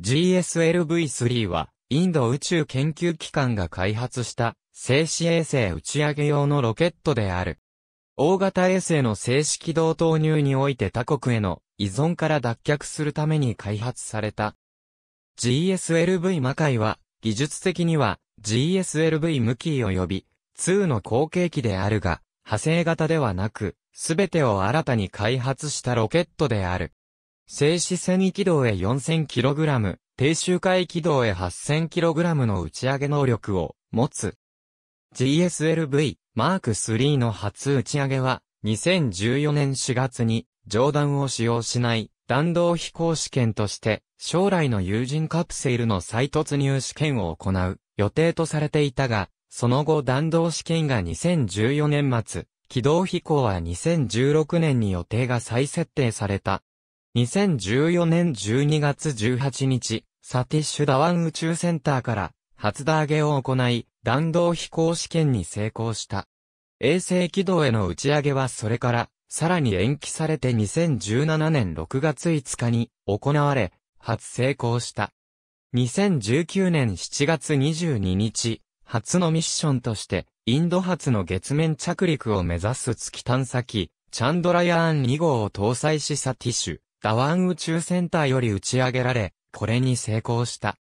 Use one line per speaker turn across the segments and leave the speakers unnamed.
GSLV-3 は、インド宇宙研究機関が開発した静止衛星打ち上げ用のロケットである。大型衛星の静止軌道投入において他国への依存から脱却するために開発された。GSLV 魔界は、技術的には GSLV 無機及び2の後継機であるが、派生型ではなく、すべてを新たに開発したロケットである。静止線位軌道へ 4000kg、低周回軌道へ 8000kg の打ち上げ能力を持つ。GSLV Mark III の初打ち上げは、2014年4月に、上段を使用しない弾道飛行試験として、将来の有人カプセルの再突入試験を行う予定とされていたが、その後弾道試験が2014年末、軌道飛行は2016年に予定が再設定された。2014年12月18日、サティッシュダワン宇宙センターから初打上げを行い、弾道飛行試験に成功した。衛星軌道への打ち上げはそれから、さらに延期されて2017年6月5日に行われ、初成功した。2019年7月22日、初のミッションとして、インド発の月面着陸を目指す月探査機、チャンドラヤーン2号を搭載しサティッシュ、ダワン宇宙センターより打ち上げられ、これに成功した。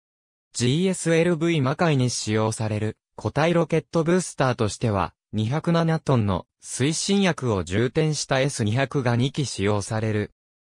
GSLV 魔界に使用される固体ロケットブースターとしては、207トンの推進薬を充填した S200 が2機使用される。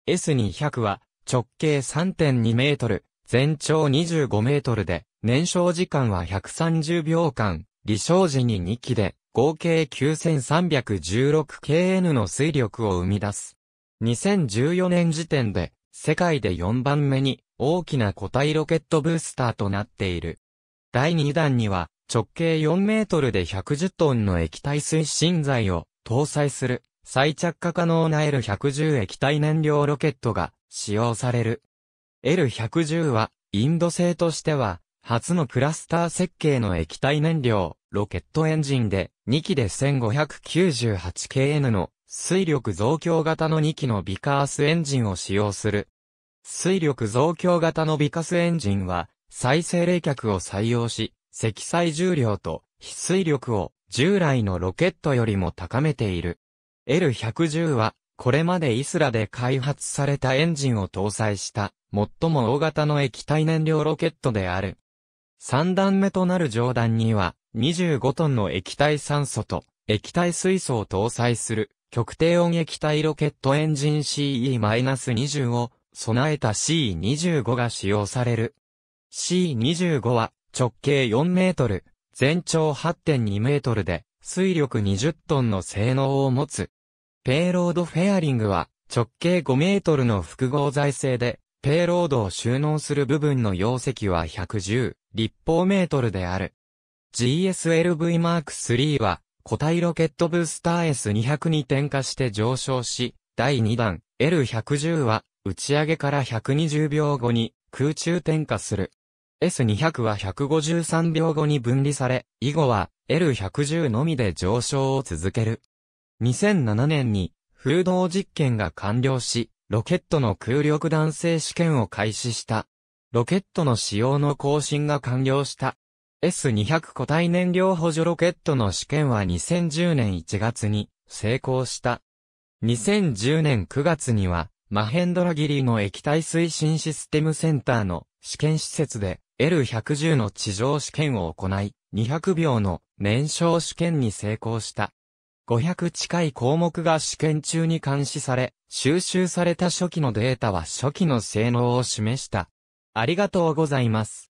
S200 は直径3.2メートル、全長25メートルで、燃焼時間は130秒間、離生時に2機で、合計 9316kN の水力を生み出す。2014年時点で、世界で4番目に大きな固体ロケットブースターとなっている。第2弾には、直径4メートルで110トンの液体推進剤を搭載する再着火可能な L110 液体燃料ロケットが使用される。L110 はインド製としては初のクラスター設計の液体燃料ロケットエンジンで2機で 1598kN の水力増強型の2機のビカースエンジンを使用する。水力増強型のビカスエンジンは、再生冷却を採用し、積載重量と非水力を従来のロケットよりも高めている。L110 は、これまでイスラで開発されたエンジンを搭載した最も大型の液体燃料ロケットである。3段目となる上段には25トンの液体酸素と液体水素を搭載する極低音液体ロケットエンジン CE-20 を備えた C25 が使用される。C25 は直径4メートル、全長8.2メートルで水力20トンの性能を持つ。ペイロードフェアリングは直径5メートルの複合材製でペイロードを収納する部分の容積は110立方メートルである。GSLV Mark III は固体ロケットブースター S200 に点火して上昇し、第2弾 L110 は打ち上げから120秒後に空中点火する。S200 は153秒後に分離され、以後は L110 のみで上昇を続ける。2007年に風洞実験が完了し、ロケットの空力弾性試験を開始した。ロケットの使用の更新が完了した。S200 固体燃料補助ロケットの試験は2010年1月に成功した。2010年9月には、マヘンドラギリの液体推進システムセンターの試験施設で L110 の地上試験を行い、200秒の燃焼試験に成功した。500近い項目が試験中に監視され、収集された初期のデータは初期の性能を示した。ありがとうございます。